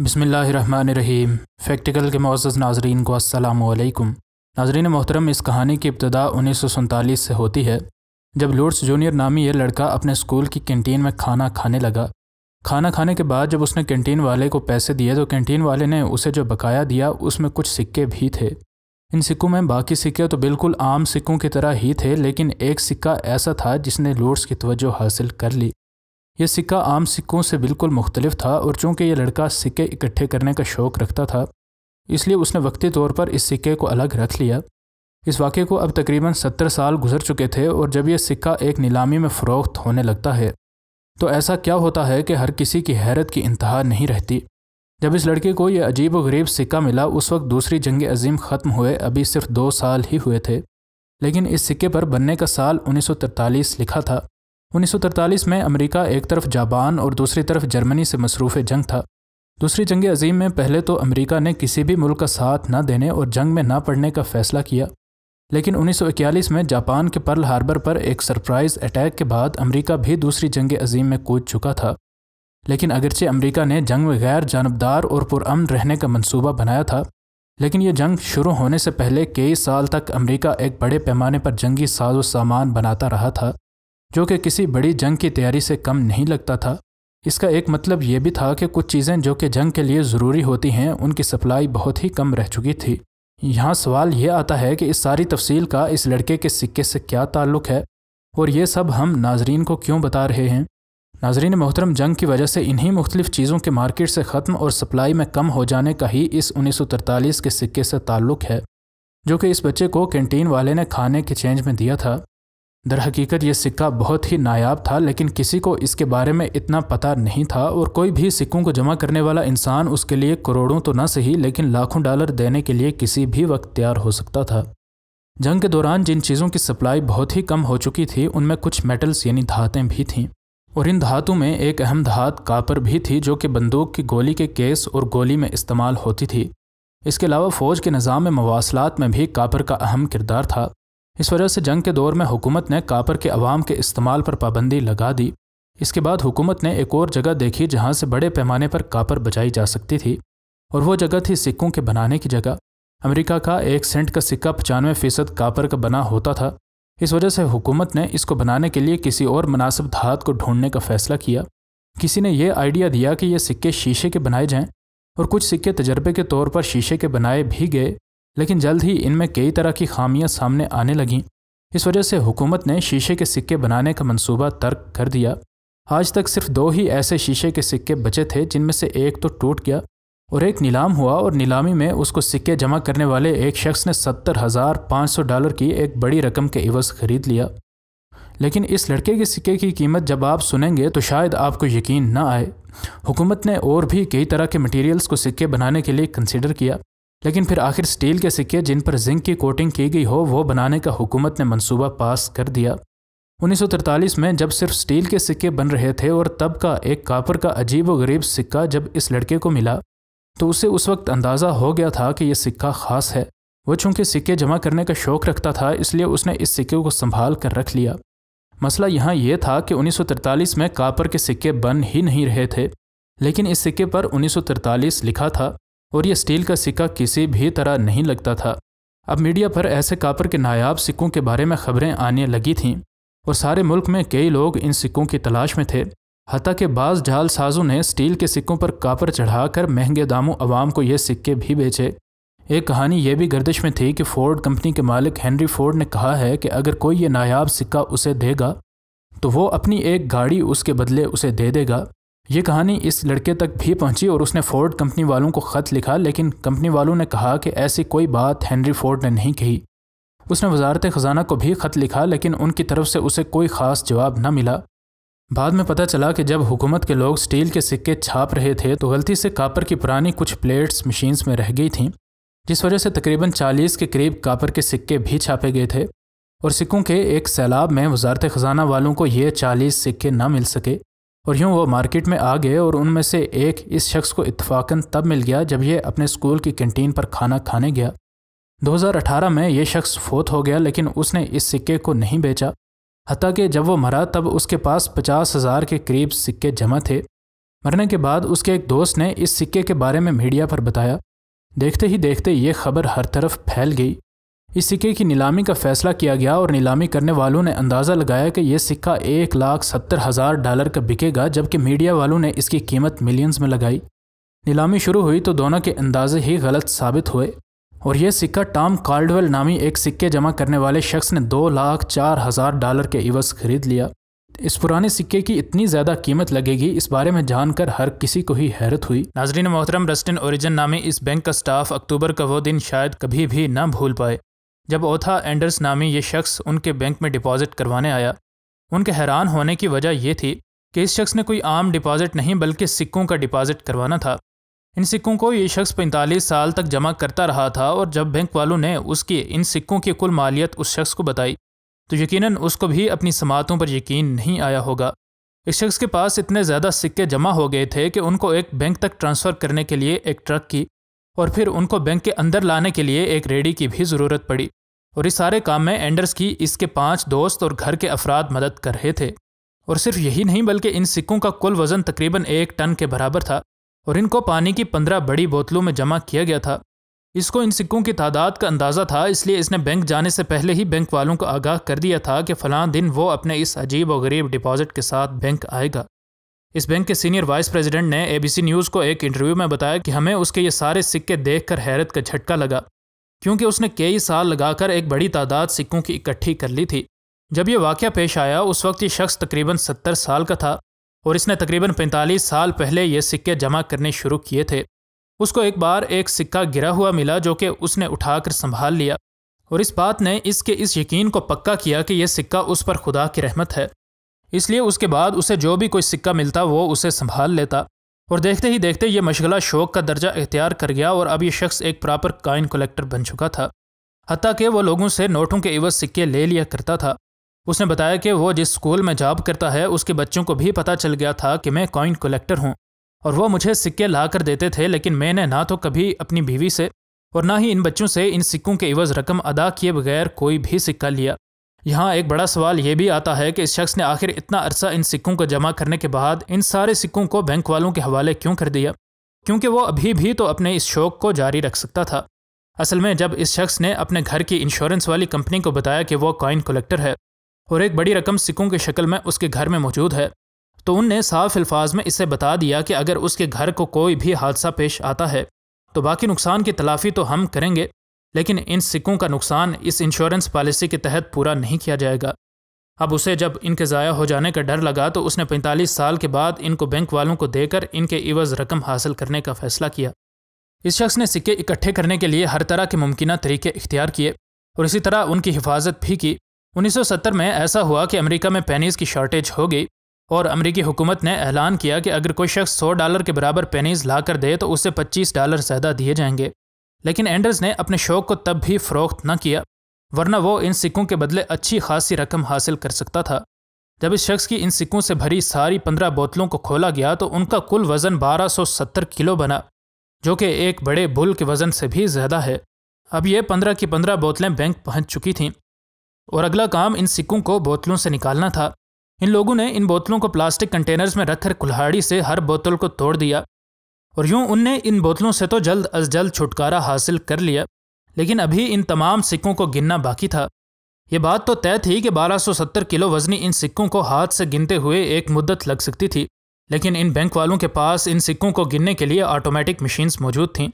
बसमीम फैक्टिकल के मोज़ नाजरीन को असलकम नाजरीन मोहतरम इस कहानी की इब्तदा उन्नीस सौ से होती है जब लूड्स जूनियर नामी यह लड़का अपने स्कूल की कैंटीन में खाना खाने लगा खाना खाने के बाद जब उसने कैंटीन वाले को पैसे दिए तो कैंटीन वाले ने उसे जो बकाया दिया उसमें कुछ सिक्के भी थे इन सिक्कों में बाकी सिक्के तो बिल्कुल आम सिक्कों की तरह ही थे लेकिन एक सिक्का ऐसा था जिसने लूड्स की तवज्जो हासिल कर ली यह सिक्का आम सिक्कों से बिल्कुल मुख्तलिफ था और चूँकि यह लड़का सिक्के इकट्ठे करने का शौक़ रखता था इसलिए उसने वक्ती तौर पर इस सिक्के को अलग रख लिया इस वाक़े को अब तकरीबन सत्तर साल गुजर चुके थे और जब यह सिक्का एक नीलामी में फ़रोख्त होने लगता है तो ऐसा क्या होता है कि हर किसी की हैरत की इंतहा नहीं रहती जब इस लड़के को यह अजीब व गरीब सिक्का मिला उस वक्त दूसरी जंग अजीम ख़त्म हुए अभी सिर्फ दो साल ही हुए थे लेकिन इस सिक्के पर बनने का साल 1943 लिखा था उन्नीस में अमेरिका एक तरफ जापान और दूसरी तरफ जर्मनी से मसरूफ़ जंग था दूसरी जंग अजीम में पहले तो अमेरिका ने किसी भी मुल्क का साथ ना देने और जंग में ना पड़ने का फैसला किया लेकिन 1941 में जापान के पर्ल हार्बर पर एक सरप्राइज़ अटैक के बाद अमेरिका भी दूसरी जंग अजीम में कूद चुका था लेकिन अगरचे अमेरिका ने जंग में गैर जानबदार और पुरअमन रहने का मंसूबा बनाया था लेकिन यह जंग शुरू होने से पहले कई साल तक अमेरिका एक बड़े पैमाने पर जंगी साजो सामान बनाता रहा था जो कि किसी बड़ी जंग की तैयारी से कम नहीं लगता था इसका एक मतलब ये भी था कि कुछ चीज़ें जो कि जंग के लिए ज़रूरी होती हैं उनकी सप्लाई बहुत ही कम रह चुकी थी यहाँ सवाल ये आता है कि इस सारी तफसील का इस लड़के के सिक्के से क्या ताल्लुक़ है और ये सब हम नाजरीन को क्यों बता रहे हैं नाजरीन मोहतरम जंग की वजह से इन्हीं मुख्तलिफ चीज़ों के मार्केट से ख़त्म और सप्लाई में कम हो जाने का ही इस उन्नीस के सिक्के से ताल्लुक़ है जो कि इस बच्चे को कैंटीन वाले ने खाने के चेंज में दिया था दर हकीकत सिक्का बहुत ही नायाब था लेकिन किसी को इसके बारे में इतना पता नहीं था और कोई भी सिक्कों को जमा करने वाला इंसान उसके लिए करोड़ों तो ना सही लेकिन लाखों डॉलर देने के लिए किसी भी वक्त तैयार हो सकता था जंग के दौरान जिन चीज़ों की सप्लाई बहुत ही कम हो चुकी थी उनमें कुछ मेटल्स यानी धातें भी थीं और इन धातु में एक अहम धात कापर भी थी जो कि बंदूक की गोली के केस और गोली में इस्तेमाल होती थी इसके अलावा फ़ौज के निज़ाम मवासलात में भी कापर का अहम किरदार था इस वजह से जंग के दौर में हुकूमत ने कापर के अवाम के इस्तेमाल पर पाबंदी लगा दी इसके बाद हुकूमत ने एक और जगह देखी जहाँ से बड़े पैमाने पर कापर बचाई जा सकती थी और वो जगह थी सिक्कों के बनाने की जगह अमेरिका का एक सेंट का सिक्का पचानवे फ़ीसद कापर का बना होता था इस वजह से हुकूमत ने इसको बनाने के लिए किसी और मुनासिब धात को ढूंढने का फैसला किया किसी ने यह आइडिया दिया कि ये सिक्के शीशे के बनाए जाएं और कुछ सिक्के तजर्बे के तौर पर शीशे के बनाए भी गए लेकिन जल्द ही इनमें कई तरह की खामियां सामने आने लगीं इस वजह से हुकूमत ने शीशे के सिक्के बनाने का मंसूबा तर्क कर दिया आज तक सिर्फ दो ही ऐसे शीशे के सिक्के बचे थे जिनमें से एक तो टूट गया और एक नीलाम हुआ और नीलामी में उसको सिक्के जमा करने वाले एक शख्स ने सत्तर हज़ार पाँच सौ डॉलर की एक बड़ी रकम के इवज खरीद लिया लेकिन इस लड़के के सिक्के की कीमत जब आप सुनेंगे तो शायद आपको यकीन ना आए हुकूमत ने और भी कई तरह के मटेरियल्स को सिक्के बनाने के लिए कंसिडर किया लेकिन फिर आखिर स्टील के सिक्के जिन पर जिंक की कोटिंग की गई हो वो बनाने का हुकूमत ने मंसूबा पास कर दिया 1943 में जब सिर्फ स्टील के सिक्के बन रहे थे और तब का एक कापर का अजीब व गरीब सिक्का जब इस लड़के को मिला तो उसे उस वक्त अंदाज़ा हो गया था कि यह सिक्का ख़ास है वह चूंकि सिक्के जमा करने का शौक़ रखता था इसलिए उसने इस सिक्के को संभाल कर रख लिया मसला यहाँ यह था कि 1943 में कापर के सिक्के बन ही नहीं रहे थे लेकिन इस सिक्के पर 1943 लिखा था और यह स्टील का सिक्का किसी भी तरह नहीं लगता था अब मीडिया पर ऐसे कापर के नायाब सिक्कों के बारे में खबरें आने लगी थीं और सारे मुल्क में कई लोग इन सिक्कों की तलाश में थे हती के बाज़ जाल साजों ने स्टील के सिक्कों पर कापर चढ़ाकर महंगे दामों आवाम को ये सिक्के भी बेचे एक कहानी यह भी गर्दिश में थी कि फोर्ड कंपनी के मालिक हेनरी फोर्ड ने कहा है कि अगर कोई ये नायाब सिक्का उसे देगा तो वो अपनी एक गाड़ी उसके बदले उसे दे देगा ये कहानी इस लड़के तक भी पहुंची और उसने फोर्ड कंपनी वालों को ख़त लिखा लेकिन कंपनी वालों ने कहा कि ऐसी कोई बात हेनरी फोर्ड ने नहीं कही उसने वजारत ख़जाना को भी ख़त लिखा लेकिन उनकी तरफ से उसे कोई ख़ास जवाब न मिला बाद में पता चला कि जब हुकूमत के लोग स्टील के सिक्के छाप रहे थे तो गलती से कापर की पुरानी कुछ प्लेट्स मशीन्स में रह गई थीं जिस वजह से तकरीबन 40 के करीब कापर के सिक्के भी छापे गए थे और सिक्कों के एक सैलाब में वजारत ख़जाना वालों को ये 40 सिक्के ना मिल सके और यूँ वो मार्केट में आ गए और उनमें से एक इस शख्स को इतफाक़न तब मिल गया जब ये अपने स्कूल की कैंटीन पर खाना खाने गया 2018 में ये शख्स फोत हो गया लेकिन उसने इस सिक्के को नहीं बेचा हती कि जब वो मरा तब उसके पास पचास हज़ार के करीब सिक्के जमा थे मरने के बाद उसके एक दोस्त ने इस सिक्के के बारे में मीडिया पर बताया देखते ही देखते ये खबर हर तरफ फैल गई इस सिक्के की नीलामी का फैसला किया गया और नीलामी करने वालों ने अंदाज़ा लगाया कि यह सिक्का एक लाख सत्तर हज़ार डॉलर का बिकेगा जबकि मीडिया वालों ने इसकी कीमत मिलियंस में लगाई नीलामी शुरू हुई तो दोनों के अंदाजे ही गलत साबित हुए और यह सिक्का टॉम कार्डवेल नामी एक सिक्के जमा करने वाले शख्स ने दो लाख चार हज़ार डॉलर के इवज़ खरीद लिया इस पुराने सिक्के की इतनी ज़्यादा कीमत लगेगी इस बारे में जानकर हर किसी को ही हैरत हुई नाजरीन मोहतरम रस्टिन ओरिजन नामी इस बैंक का स्टाफ अक्टूबर का वो दिन शायद कभी भी ना भूल पाए जब ओथा एंडर्स नामी ये शख्स उनके बैंक में डिपॉजिट करवाने आया उनके हैरान होने की वजह यह थी कि इस शख्स ने कोई आम डिपॉजिट नहीं बल्कि सिक्कों का डिपॉजिट करवाना था इन सिक्कों को ये शख्स पैंतालीस साल तक जमा करता रहा था और जब बैंक वालों ने उसकी इन सिक्कों की कुल मालियत उस शख्स को बताई तो यकीनन उसको भी अपनी समातों पर यकीन नहीं आया होगा इस शख्स के पास इतने ज़्यादा सिक्के जमा हो गए थे कि उनको एक बैंक तक ट्रांसफ़र करने के लिए एक ट्रक की और फिर उनको बैंक के अंदर लाने के लिए एक रेडी की भी ज़रूरत पड़ी और इस सारे काम में एंडर्स की इसके पांच दोस्त और घर के अफराद मदद कर रहे थे और सिर्फ यही नहीं बल्कि इन सिक्कों का कुल वजन तकरीबन एक टन के बराबर था और इनको पानी की पंद्रह बड़ी बोतलों में जमा किया गया था इसको इन सिक्कों की तादाद का अंदाज़ा था इसलिए इसने बैंक जाने से पहले ही बैंक वालों को आगाह कर दिया था कि फ़लां दिन वो अपने इस अजीब और गरीब डिपॉजिट के साथ बैंक आएगा इस बैंक के सीनियर वाइस प्रेसिडेंट ने एबीसी न्यूज़ को एक इंटरव्यू में बताया कि हमें उसके ये सारे सिक्के देखकर हैरत का झटका लगा क्योंकि उसने कई साल लगाकर एक बड़ी तादाद सिक्कों की इकट्ठी कर ली थी जब यह वाक्य पेश आया उस वक्त ये शख्स तकरीबन सत्तर साल का था और इसने तकरीबन पैंतालीस साल पहले ये सिक्के जमा करने शुरू किए थे उसको एक बार एक सिक्का गिरा हुआ मिला जो कि उसने उठाकर संभाल लिया और इस बात ने इसके इस यकीन को पक्का किया कि यह सिक्का उस पर खुदा की रहमत है इसलिए उसके बाद उसे जो भी कोई सिक्का मिलता वो उसे संभाल लेता और देखते ही देखते ये मशगला शौक का दर्जा इख्तियार कर गया और अब ये शख्स एक प्रॉपर काइन कलेक्टर बन चुका था हती कि वह लोगों से नोटों के एवज सिक्के ले लिया करता था उसने बताया कि वह जिस स्कूल में जॉब करता है उसके बच्चों को भी पता चल गया था कि मैं कॉइन कलेक्टर हूँ और वह मुझे सिक्के ला कर देते थे लेकिन मैंने ना तो कभी अपनी बीवी से और ना ही इन बच्चों से इन सिक्कों के एवज रकम अदा किए बगैर कोई भी सिक्का लिया यहाँ एक बड़ा सवाल यह भी आता है कि इस शख्स ने आखिर इतना अरसा इन सिक्कों को जमा करने के बाद इन सारे सिक्कों को बैंक वालों के हवाले क्यों कर दिया क्योंकि वो अभी भी तो अपने इस शौक को जारी रख सकता था असल में जब इस शख्स ने अपने घर की इंश्योरेंस वाली कंपनी को बताया कि वह कॉइन कलेक्टर है और एक बड़ी रकम सिक्कों की शक्ल में उसके घर में मौजूद है तो उनने साफ अल्फाज में इसे बता दिया कि अगर उसके घर को कोई भी हादसा पेश आता है तो बाकी नुकसान की तलाफी तो हम करेंगे लेकिन इन सिक्कों का नुकसान इस इंश्योरेंस पॉलिसी के तहत पूरा नहीं किया जाएगा अब उसे जब इनके ज़ाया हो जाने का डर लगा तो उसने 45 साल के बाद इनको बैंक वालों को देकर इनके इवज़ रकम हासिल करने का फैसला किया इस शख्स ने सिक्के इकट्ठे करने के लिए हर तरह के मुमकिन तरीके इख्तियार किए और इसी तरह उनकी हिफाजत भी की 1970 में ऐसा हुआ कि अमेरिका में पेनीज़ की शॉर्टेज हो गई और अमेरिकी हुकूमत ने ऐलान किया कि अगर कोई शख्स 100 डॉलर के बराबर पेनीज़ ला कर दे तो उससे 25 डॉलर ज़्यादा दिए जाएंगे लेकिन एंडर्स ने अपने शौक को तब भी फरोख्त न किया वरना वो इन सिक्कों के बदले अच्छी खासी रकम हासिल कर सकता था जब इस शख्स की इन सिक्कों से भरी सारी पंद्रह बोतलों को खोला गया तो उनका कुल वजन 1270 किलो बना जो कि एक बड़े बुल के वजन से भी ज़्यादा है अब ये पंद्रह की पंद्रह बोतलें बैंक पहुंच चुकी थीं और अगला काम इन सिक्कों को बोतलों से निकालना था इन लोगों ने इन बोतलों को प्लास्टिक कंटेनर्स में रखकर कुल्हाड़ी से हर बोतल को तोड़ दिया और यूं उनने इन बोतलों से तो जल्द अज जल्द छुटकारा हासिल कर लिया लेकिन अभी इन तमाम सिक्कों को गिनना बाकी था ये बात तो तय थी कि 1270 किलो वजनी इन सिक्कों को हाथ से गिनते हुए एक मुद्दत लग सकती थी लेकिन इन बैंक वालों के पास इन सिक्कों को गिनने के लिए ऑटोमेटिक मशीन्स मौजूद थीं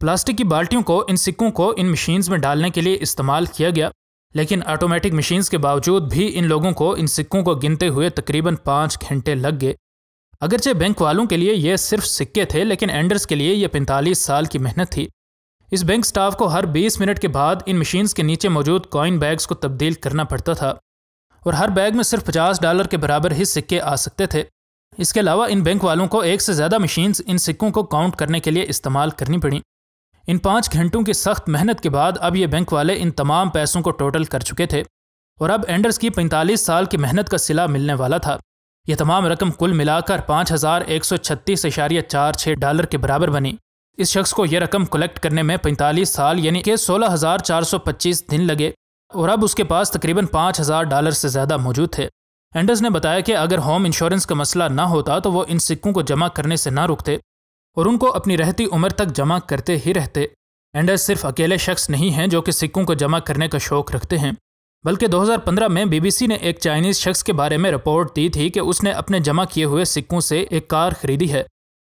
प्लास्टिक की बाल्टियों को इन सिक्कों को इन मशीन्स में डालने के लिए इस्तेमाल किया गया लेकिन ऑटोमेटिक मशीन्स के बावजूद भी इन लोगों को इन सिक्कों को गिनते हुए तकरीबन पाँच घंटे लग गए अगरचे बैंक वालों के लिए ये सिर्फ सिक्के थे लेकिन एंडर्स के लिए यह पैंतालीस साल की मेहनत थी इस बैंक स्टाफ को हर 20 मिनट के बाद इन मशीन्स के नीचे मौजूद कॉइन बैग्स को तब्दील करना पड़ता था और हर बैग में सिर्फ 50 डॉलर के बराबर ही सिक्के आ सकते थे इसके अलावा इन बैंक वालों को एक से ज़्यादा मशीन्स इन सिक्कों को काउंट करने के लिए इस्तेमाल करनी पड़ी इन पाँच घंटों की सख्त मेहनत के बाद अब ये बैंक वाले इन तमाम पैसों को टोटल कर चुके थे और अब एंडर्स की पैंतालीस साल की मेहनत का सिला मिलने वाला था ये तमाम रकम कुल मिलाकर पाँच हज़ार एक सौ छत्तीस इशारिया चार छः डॉलर के बराबर बनी इस शख्स को यह रकम कलेक्ट करने में पैंतालीस साल यानी कि सोलह हज़ार चार सौ पच्चीस दिन लगे और अब उसके पास तकरीबन पाँच हज़ार डॉलर से ज़्यादा मौजूद थे एंडर्स ने बताया कि अगर होम इंश्योरेंस का मसला ना होता तो वो इन सिक्कों को जमा करने से ना रुकते और उनको अपनी रहती उम्र तक जमा करते ही रहते एंडर्स सिर्फ अकेले शख्स नहीं हैं जो कि सिक्कों को जमा करने का शौक रखते हैं बल्कि 2015 में बीबीसी ने एक चाइनीज शख्स के बारे में रिपोर्ट दी थी कि उसने अपने जमा किए हुए सिक्कों से एक कार खरीदी है